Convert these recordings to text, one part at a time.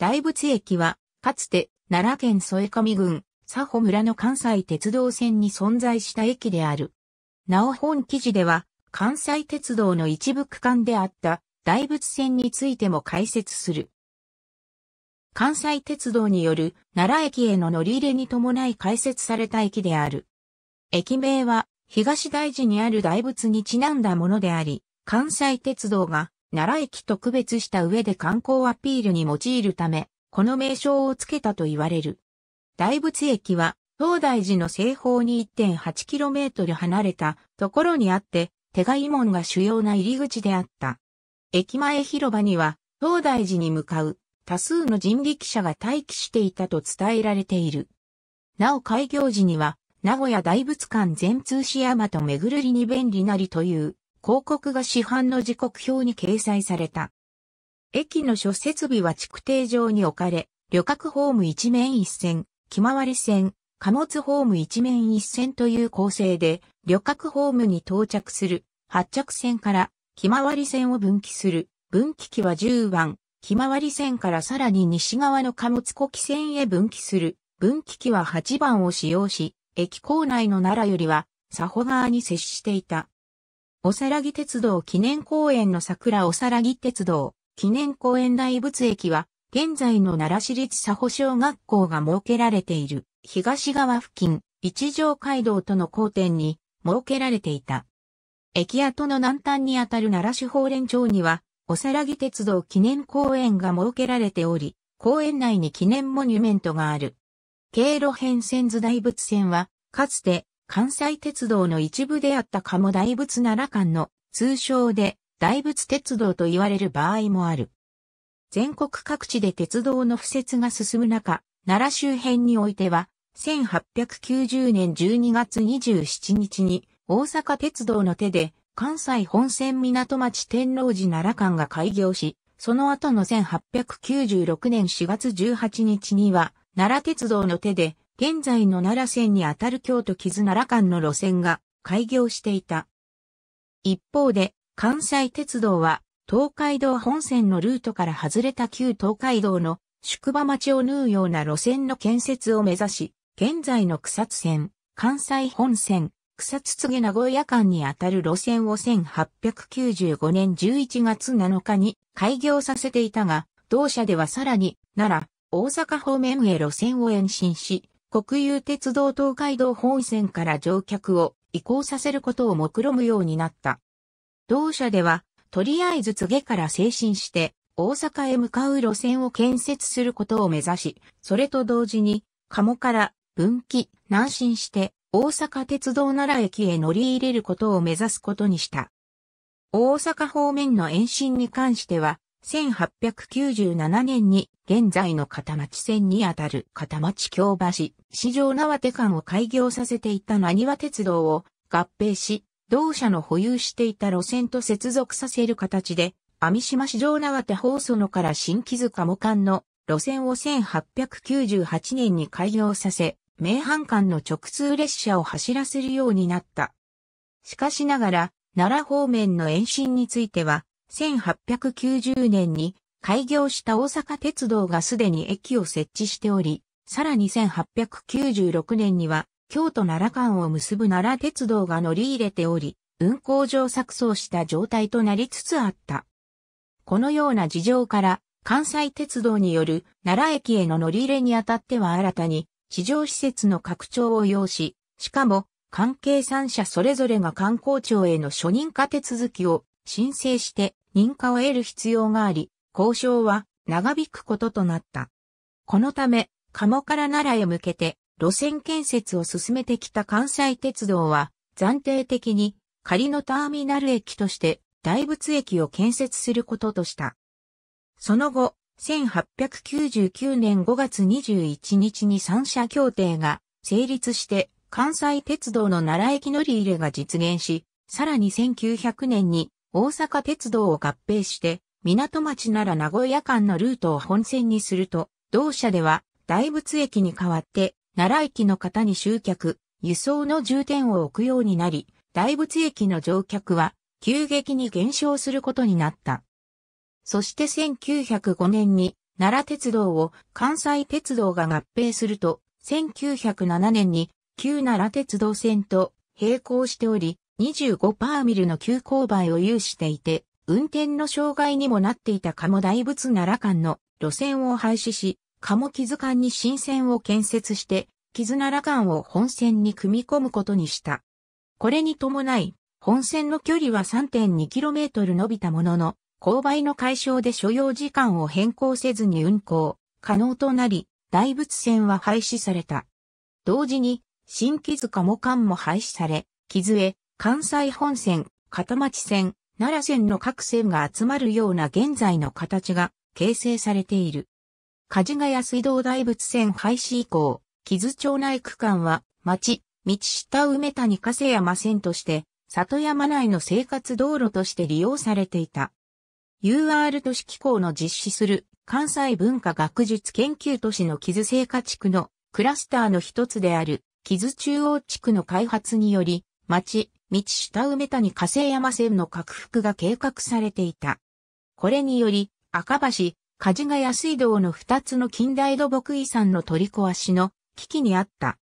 大仏駅は、かつて奈良県添上郡、佐保村の関西鉄道線に存在した駅である。なお本記事では、関西鉄道の一部区間であった大仏線についても解説する。関西鉄道による奈良駅への乗り入れに伴い開設された駅である。駅名は東大寺にある大仏にちなんだものであり、関西鉄道が奈良駅と区別した上で観光アピールに用いるため、この名称を付けたと言われる。大仏駅は、東大寺の西方に 1.8km 離れたところにあって、手賀門が主要な入り口であった。駅前広場には、東大寺に向かう多数の人力車が待機していたと伝えられている。なお開業時には、名古屋大仏館全通市山と巡るりに便利なりという広告が市販の時刻表に掲載された。駅の諸設備は築堤上に置かれ、旅客ホーム一面一線、気回り線、貨物ホーム一面一線という構成で、旅客ホームに到着する発着線から気回り線を分岐する分岐機は10番、気回り線からさらに西側の貨物呼気線へ分岐する分岐機は8番を使用し、駅構内の奈良よりは、佐保川に接していた。おさらぎ鉄道記念公園の桜おさらぎ鉄道記念公園大仏駅は、現在の奈良市立佐保小学校が設けられている東側付近、一条街道との交点に設けられていた。駅跡の南端にあたる奈良市法連町には、おさらぎ鉄道記念公園が設けられており、公園内に記念モニュメントがある。経路編線図大仏線は、かつて関西鉄道の一部であった鴨大仏奈良間の通称で大仏鉄道と言われる場合もある。全国各地で鉄道の敷設が進む中、奈良周辺においては、1890年12月27日に大阪鉄道の手で関西本線港町天王寺奈良間が開業し、その後の1896年4月18日には奈良鉄道の手で現在の奈良線にあたる京都木津奈良間の路線が開業していた。一方で、関西鉄道は、東海道本線のルートから外れた旧東海道の宿場町を縫うような路線の建設を目指し、現在の草津線、関西本線、草津継名古屋間にあたる路線を1895年11月7日に開業させていたが、同社ではさらに、奈良、大阪方面へ路線を延伸し、国有鉄道東海道本線から乗客を移行させることを目論むようになった。同社では、とりあえず次から精神して、大阪へ向かう路線を建設することを目指し、それと同時に、鴨から分岐、南進して、大阪鉄道奈良駅へ乗り入れることを目指すことにした。大阪方面の延伸に関しては、1897年に現在の片町線にあたる片町京橋、市場縄手間を開業させていた何は鉄道を合併し、同社の保有していた路線と接続させる形で、網島市場縄手放送のから新木塚も間の路線を1898年に開業させ、名阪間の直通列車を走らせるようになった。しかしながら、奈良方面の延伸については、1890年に開業した大阪鉄道がすでに駅を設置しており、さらに1896年には京都奈良間を結ぶ奈良鉄道が乗り入れており、運行上錯綜した状態となりつつあった。このような事情から、関西鉄道による奈良駅への乗り入れにあたっては新たに地上施設の拡張を要し、しかも関係3社それぞれが観光庁への初任化手続きを申請して認可を得る必要があり、交渉は長引くこととなった。このため、鴨から奈良へ向けて路線建設を進めてきた関西鉄道は暫定的に仮のターミナル駅として大仏駅を建設することとした。その後、1899年5月21日に三社協定が成立して関西鉄道の奈良駅乗り入れが実現し、さらに1900年に大阪鉄道を合併して、港町なら名古屋間のルートを本線にすると、同社では大仏駅に代わって、奈良駅の方に集客、輸送の重点を置くようになり、大仏駅の乗客は急激に減少することになった。そして1905年に奈良鉄道を関西鉄道が合併すると、1907年に旧奈良鉄道線と並行しており、25%パーミルの急勾配を有していて、運転の障害にもなっていた鴨大仏奈良間の路線を廃止し、鴨木津間に新線を建設して、木津奈良間を本線に組み込むことにした。これに伴い、本線の距離は 3.2km 伸びたものの、勾配の解消で所要時間を変更せずに運行可能となり、大仏線は廃止された。同時に、新木津鴨間も廃止され、木津へ関西本線、片町線、奈良線の各線が集まるような現在の形が形成されている。梶ヶ谷水道大仏線廃止以降、木津町内区間は、町、道下梅谷加瀬山線として、里山内の生活道路として利用されていた。UR 都市機構の実施する関西文化学術研究都市の木津聖火地区のクラスターの一つである木津中央地区の開発により、町、道下梅谷火星山線の拡幅が計画されていた。これにより、赤橋、梶ヶ谷水道の二つの近代土木遺産の取り壊しの危機にあった。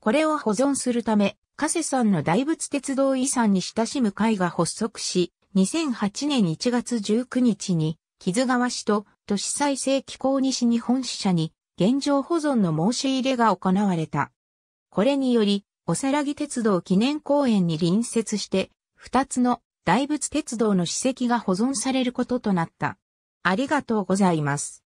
これを保存するため、加瀬さんの大仏鉄道遺産に親しむ会が発足し、2008年1月19日に、木津川市と都市再生機構西日本支社に現状保存の申し入れが行われた。これにより、おさらぎ鉄道記念公園に隣接して、二つの大仏鉄道の史跡が保存されることとなった。ありがとうございます。